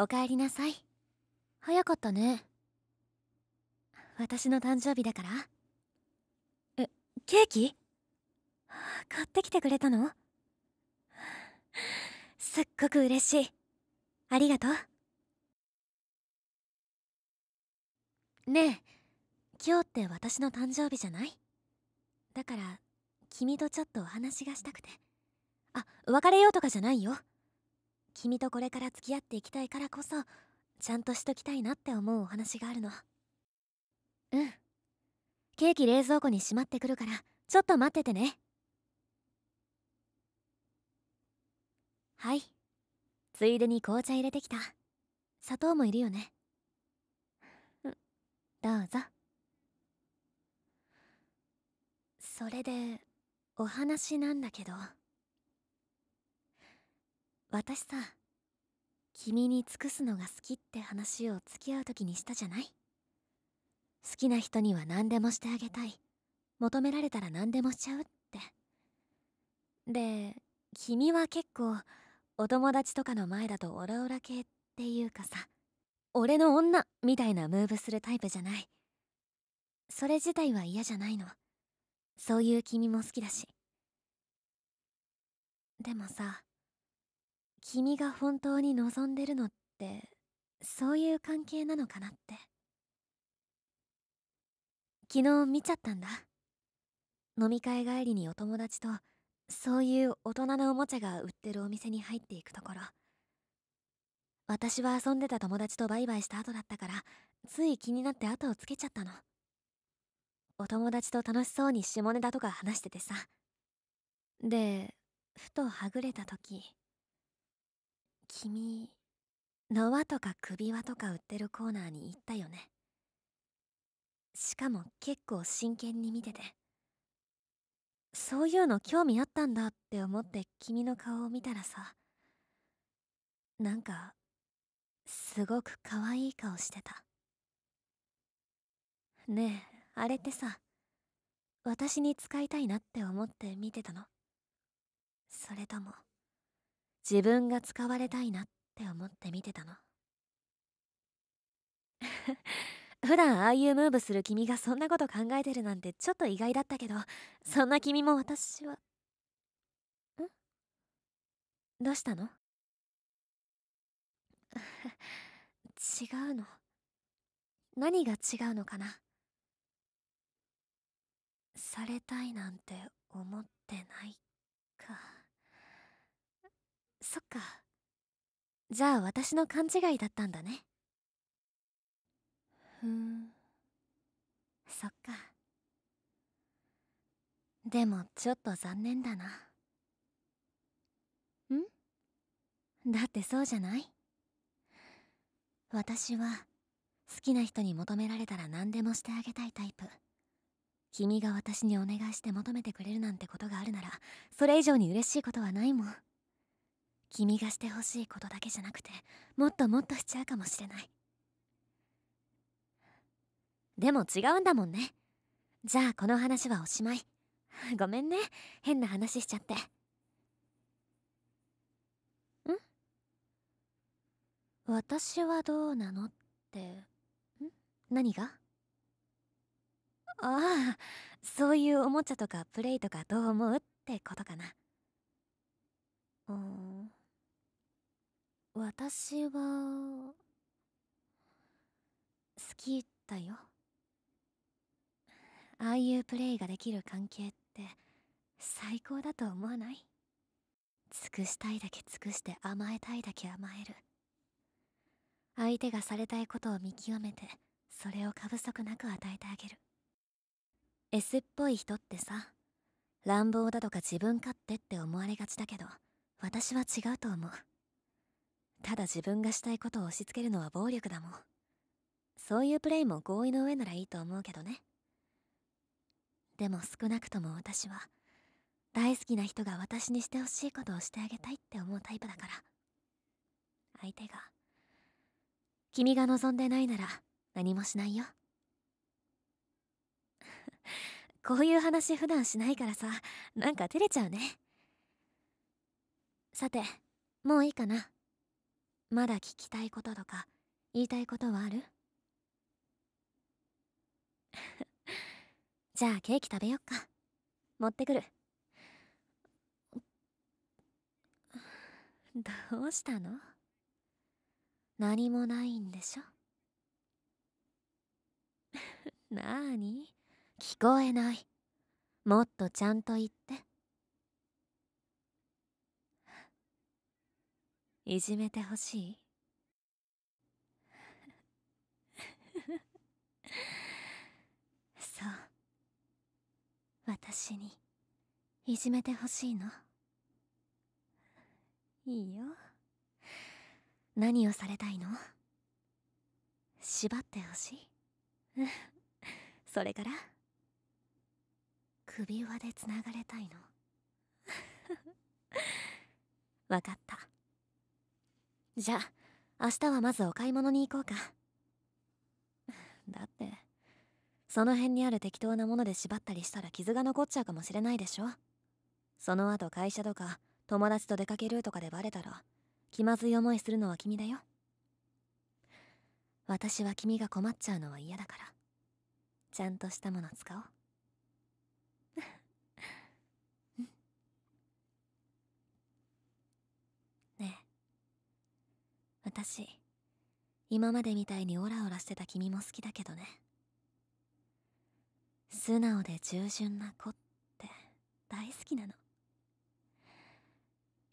おかえりなさい早かったね私の誕生日だからえケーキ買ってきてくれたのすっごく嬉しいありがとうねえ今日って私の誕生日じゃないだから君とちょっとお話がしたくてあ別れようとかじゃないよ君とこれから付き合っていきたいからこそちゃんとしときたいなって思うお話があるのうんケーキ冷蔵庫にしまってくるからちょっと待っててねはいついでに紅茶入れてきた砂糖もいるよねどうぞそれでお話なんだけど。私さ君に尽くすのが好きって話を付き合う時にしたじゃない好きな人には何でもしてあげたい求められたら何でもしちゃうってで君は結構お友達とかの前だとオラオラ系っていうかさ俺の女みたいなムーブするタイプじゃないそれ自体は嫌じゃないのそういう君も好きだしでもさ君が本当に望んでるのってそういう関係なのかなって昨日見ちゃったんだ飲み会帰りにお友達とそういう大人のおもちゃが売ってるお店に入っていくところ私は遊んでた友達とバイバイした後だったからつい気になって後をつけちゃったのお友達と楽しそうに下ネタとか話しててさでふとはぐれた時君縄とか首輪とか売ってるコーナーに行ったよねしかも結構真剣に見ててそういうの興味あったんだって思って君の顔を見たらさなんかすごく可愛い顔してたねえあれってさ私に使いたいなって思って見てたのそれとも自分が使われたいなって思って見てたの 普段ああいうムーブする君がそんなこと考えてるなんてちょっと意外だったけどそんな君も私はんどうしたの違うの何が違うのかなされたいなんて思ってないか。そっかじゃあ私の勘違いだったんだねふんそっかでもちょっと残念だなんだってそうじゃない私は好きな人に求められたら何でもしてあげたいタイプ君が私にお願いして求めてくれるなんてことがあるならそれ以上に嬉しいことはないもん君がしてほしいことだけじゃなくてもっともっとしちゃうかもしれないでも違うんだもんねじゃあこの話はおしまいごめんね変な話しちゃってん私はどうなのってん何がああそういうおもちゃとかプレイとかどう思うってことかな関係って最高だと思わない尽くしたいだけ尽くして甘えたいだけ甘える相手がされたいことを見極めてそれを過不足なく与えてあげる S っぽい人ってさ乱暴だとか自分勝手って思われがちだけど私は違うと思うただ自分がしたいことを押し付けるのは暴力だもんそういうプレイも合意の上ならいいと思うけどねでも少なくとも私は大好きな人が私にしてほしいことをしてあげたいって思うタイプだから相手が君が望んでないなら何もしないよ こういう話普段しないからさなんか照れちゃうねさてもういいかなまだ聞きたいこととか言いたいことはあるじゃあケーキ食べよっか持ってくるどうしたの何もないんでしょなーに聞こえないもっとちゃんと言っていじめてほしい私にいじめてほしいのいいよ何をされたいの縛ってほしい それから首輪でつながれたいの わかったじゃあ明日はまずお買い物に行こうか だってその辺にある適当なもので縛ったりしたら傷が残っちゃうかもしれないでしょその後会社とか友達と出かけるとかでバレたら気まずい思いするのは君だよ私は君が困っちゃうのは嫌だからちゃんとしたもの使おう ねえ私今までみたいにオラオラしてた君も好きだけどね素直で従順な子って大好きなの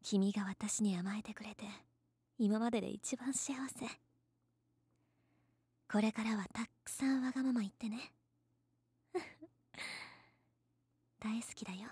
君が私に甘えてくれて今までで一番幸せこれからはたくさんわがまま言ってね 大好きだよ